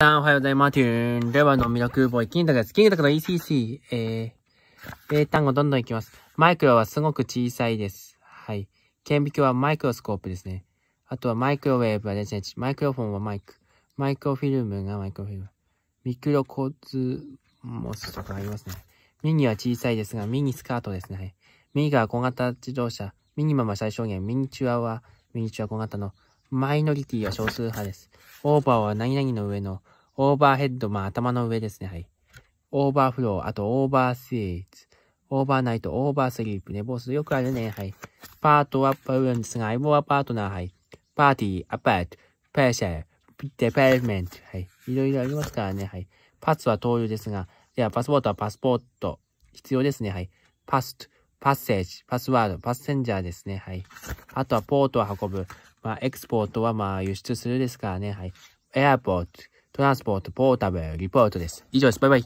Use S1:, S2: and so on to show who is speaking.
S1: さん、おはようございます。レバの魅力ボーイ、金高です。金高の ECC、えー、英単語どんどんいきます。マイクロはすごく小さいです。はい。顕微鏡はマイクロスコープですね。あとはマイクロウェーブはレジェンチ。マイクロフォンはマイク。マイクロフィルムがマイクロフィルム。ミクロコズモスとかありますね。ミニは小さいですが、ミニスカートですね。はい、ミニが小型自動車。ミニママ最小限。ミニチュアはミニチュア小型の。マイノリティは少数派です。オーバーは何々の上の、オーバーヘッド、まあ頭の上ですね。はい。オーバーフロー、あとオーバースイーツ、オーバーナイト、オーバースリープ、寝坊する。よくあるね。はい。パートはパウルンですが、相棒はパートナー。はい。パーティー、アパート、プレッシャー、デペルメント。はい。いろいろありますからね。はい。パスは投入ですが、ではパスポートはパスポート。必要ですね。はい。パスト、パッセージ、パスワード、パッセンジャーですね。はい。あとはポートを運ぶ。まあ、エクスポートはまあ、輸出するですからね。はい。エアポート、トランスポート、ポータブル、リポートです。以上です。バイバイ。